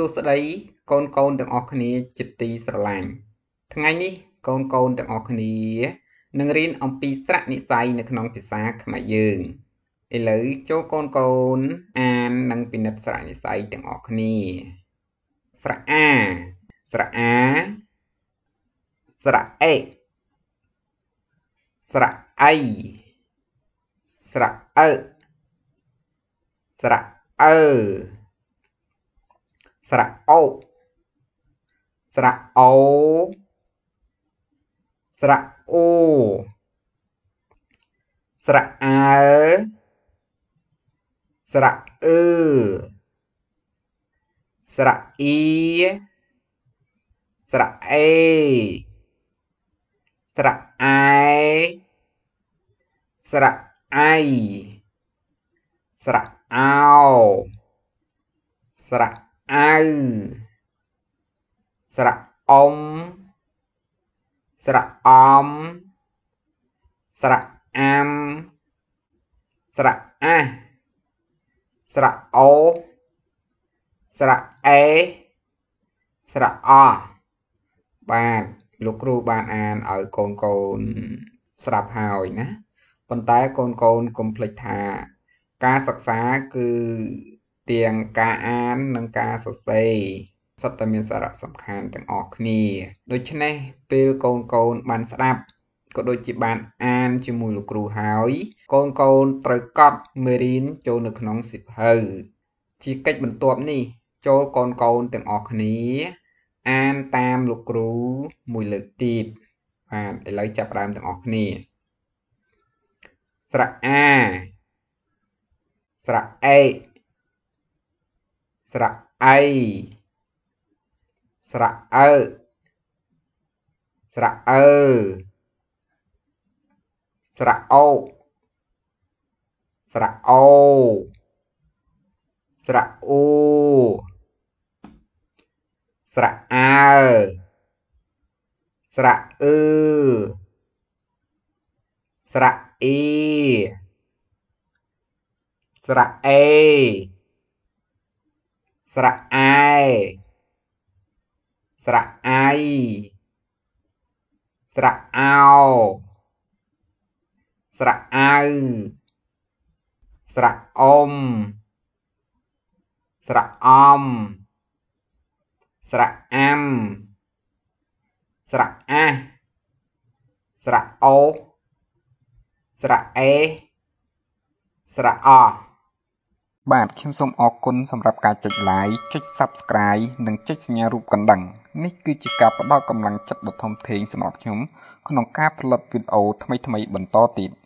សួស្តីកូនកូនទាំងអស់គ្នាជាទីស្រឡាញ់ថ្ងៃនេះកូនកូនទាំងអស់គ្នានឹងរៀនអំពីស្រៈនិស័យនៅក្នុងភាសាខ្មែរយើងឥឡូវចូលកូនកូន អាននិងពិនិត្យស្រៈនិស័យទាំងអស់គ្នា ស្រៈអា ស្រៈអាស្រៈអេស្រៈអៃស្រៈអើស្រៈអើស្រៈអូស្រៈអូស្រៈអូស្រៈអើស្រៈអឺស្រៈអ៊ីស្រៈអេស្រៈអែស្រៈអៃស្រៈអោស្រៈអៅស្រៈអ៊ំស្រៈអមស្រៈអាំស្រៈអា ស្រៈអូស្រៈអេ ស្រៈអបាទលោកគ្រូបានអានឲ្យកូនកូនស្រាប់ហើយណា ប៉ុន្តែកូនកូនកុំភ្លេចថា ការសិក្សាគឺទាំងការអាននិងការសរសេរសុទ្ធតែមានសារៈសំខាន់ទាំងអស់គ្នាដូច្នេះពេលកូនកូនបានស្ដាប់ក៏ដូចជាបានអានជាមួយលោកគ្រូហើយកូនកូនត្រូវកត់មេរៀនចូលនៅក្នុងសិភៅជាកិច្ចបន្ទាប់នេះចូលកូនកូនទាំងអស់គ្នាអានតាមលោកគ្រូមួយលើកទៀតបាទឥឡូវចាប់ដើមទាំងអស់គ្នាស្រៈអាស្រៈអេស្រៈអីស្រៈអើស្រៈអើស្រៈអូ ស្រៈអូស្រៈអូស្រៈអើស្រៈអឺស្រៈអ៊ីស្រៈអេស្រៈអែស្រៈអៃស្រៈអោស្រៈអៅស្រៈអមស្រៈអមស្រៈអាំស្រៈអា ស្រៈអូ ស្រៈអេស្រៈអោបាទខ្ញុំសូមអរគុណសម្រាប់ការចុច like ចុច subscribe និងចុចសញ្ញារូបកណ្ដឹងនេះគឺជាការផ្ដល់កម្លាំងចិត្តដ៏ធំធេងសម្រាប់ខ្ញុំក្នុងការផលិតវីដេអូថ្មីៗបន្តទៀត។